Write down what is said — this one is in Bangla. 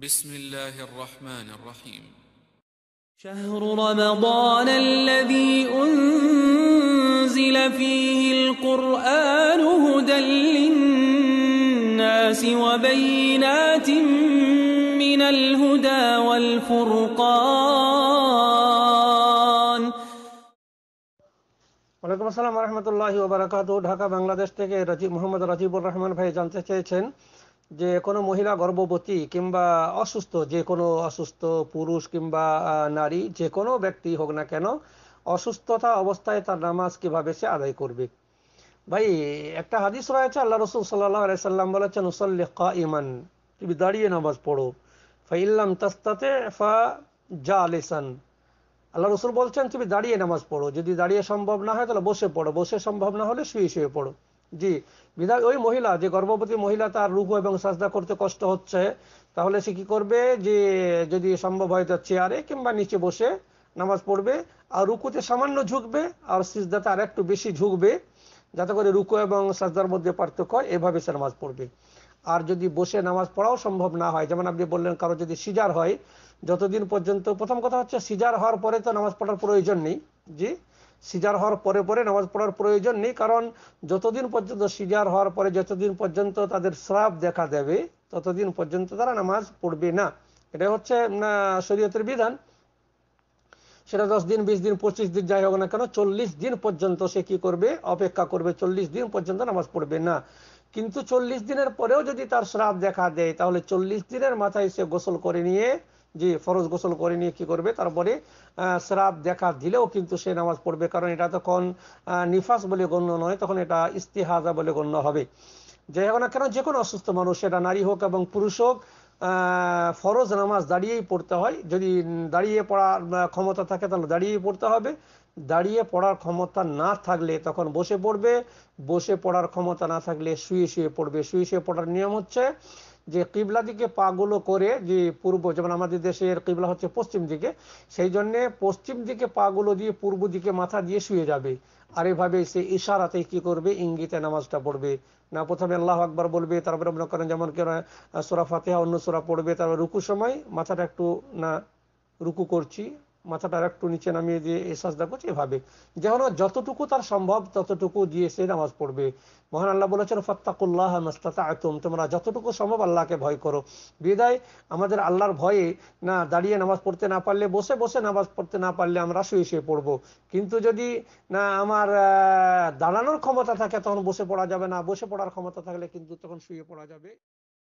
بسم الله الرحمن الرحيم شهر رمضان الذي أنزل فيه القرآن هدى للناس وبينات من الهدى والفرقان ওয়ালাইকুম আসসালাম রহমতুল্লাহি ওবরাকাতু ঢাকা বাংলাদেশ থেকে রাজীব মোহাম্মদ রাজিবুর রহমান ভাই জানতে চেয়েছেন যে কোনো মহিলা গর্ভবতী কিংবা অসুস্থ যে কোনো অসুস্থ পুরুষ কিংবা নারী যে কোনো ব্যক্তি হোক না কেন অসুস্থতা অবস্থায় তার নামাজ কিভাবে সে আদায় করবে ভাই একটা হাদিস রয়েছে আল্লাহ রসুল সাল্লাহ আলাইসাল্লাম বলেছেন উসল্লি ইমান তুমি দাঁড়িয়ে নামাজ পড়ো ফাইল্লাম তাস্তাতে ফা যা আলিসান আল্লাহ রসুল বলছেন তুমি দাঁড়িয়ে নামাজ পড়ো যদি দাঁড়িয়ে সম্ভব না হয় তাহলে বসে পড়ো বসে সম্ভব না হলে শুয়ে শুয়ে পড়ো জি বিধায় ওই মহিলা যে গর্ভবতী মহিলা তার রুকু এবং সাজদা করতে কষ্ট হচ্ছে তাহলে সে কি করবে যে যদি সম্ভব হয় তার চেয়ারে কিংবা নিচে বসে নামাজ পড়বে আর রুকুতে সামান্য ঝুঁকবে আর সিজদাতে আর একটু বেশি ঝুঁকবে যাতে করে রুকু এবং সাজদার মধ্যে পার্থক্য হয় এভাবে সে নামাজ পড়বে আর যদি বসে নামাজ পড়াও সম্ভব না হয় যেমন আপনি বললেন কারো যদি সিজার হয় যতদিন পর্যন্ত প্রথম কথা হচ্ছে সিজার হওয়ার পরে তো নামাজ পড়ার প্রয়োজন নেই জি সিজার হওয়ার পরে পরে নামাজ পড়ার প্রয়োজন নেই কারণ যতদিন পর্যন্ত সিজার হওয়ার পরে যতদিন পর্যন্ত তাদের স্রাব দেখা দেবে ততদিন পর্যন্ত তারা নামাজ পড়বে না এটা হচ্ছে শরীয়তের বিধান সেটা দশ দিন বিশ দিন পঁচিশ দিন যাই হোক না কেন চল্লিশ দিন পর্যন্ত সে কি করবে অপেক্ষা করবে চল্লিশ দিন পর্যন্ত নামাজ পড়বে না কিন্তু চল্লিশ দিনের পরেও যদি তার শ্রাপ দেখা দেয় তাহলে চল্লিশ দিনের মাথায় সে গোসল করে নিয়ে যে ফরজ গোসল করে নিয়ে কি করবে তারপরে শ্রাপ দেখা দিলেও কিন্তু সে নামাজ পড়বে কারণ এটা তখন নিফাস বলে গণ্য নয় তখন এটা ইস্তিহাজা বলে গণ্য হবে যাই হোক না কেন যে কোনো অসুস্থ মানুষ সেটা নারী হোক এবং পুরুষ হোক ফরজ নামাজ দাঁড়িয়েই পড়তে হয় যদি দাঁড়িয়ে পড়ার ক্ষমতা থাকে তাহলে দাঁড়িয়েই পড়তে হবে দাঁড়িয়ে পড়ার ক্ষমতা না থাকলে তখন বসে পড়বে বসে পড়ার ক্ষমতা না থাকলে শুয়ে শুয়ে পড়বে শুয়ে শুয়ে পড়ার নিয়ম হচ্ছে যে কিবলা দিকে পাগুলো করে যে পূর্ব যেমন আমাদের দেশের কিবলা হচ্ছে পশ্চিম দিকে সেই জন্যে পশ্চিম দিকে পাগুলো দিয়ে পূর্ব দিকে মাথা দিয়ে শুয়ে যাবে আর এভাবে সে ইশারাতে কি করবে ইঙ্গিতে নামাজটা পড়বে না প্রথমে আল্লাহ আকবার বলবে তারপরে মনে করেন যেমন কেন সোরা ফাতেহা অন্য সোরা পড়বে তারপর রুকুর সময় মাথাটা একটু না রুকু করছি মাথাটা একটু নিচে নামিয়ে দিয়ে এই সাজদা করছে এভাবে যেমন যতটুকু তার সম্ভব ততটুকু দিয়ে সে নামাজ পড়বে মহান আল্লাহ বলেছেন ফত্তাকুল্লাহ মাস্তাতা তোমরা যতটুকু সম্ভব আল্লাহকে ভয় করো বিদায় আমাদের আল্লাহর ভয়ে না দাঁড়িয়ে নামাজ পড়তে না পারলে বসে বসে নামাজ পড়তে না পারলে আমরা শুয়ে শুয়ে পড়ব কিন্তু যদি না আমার দাঁড়ানোর ক্ষমতা থাকে তখন বসে পড়া যাবে না বসে পড়ার ক্ষমতা থাকলে কিন্তু তখন শুয়ে পড়া যাবে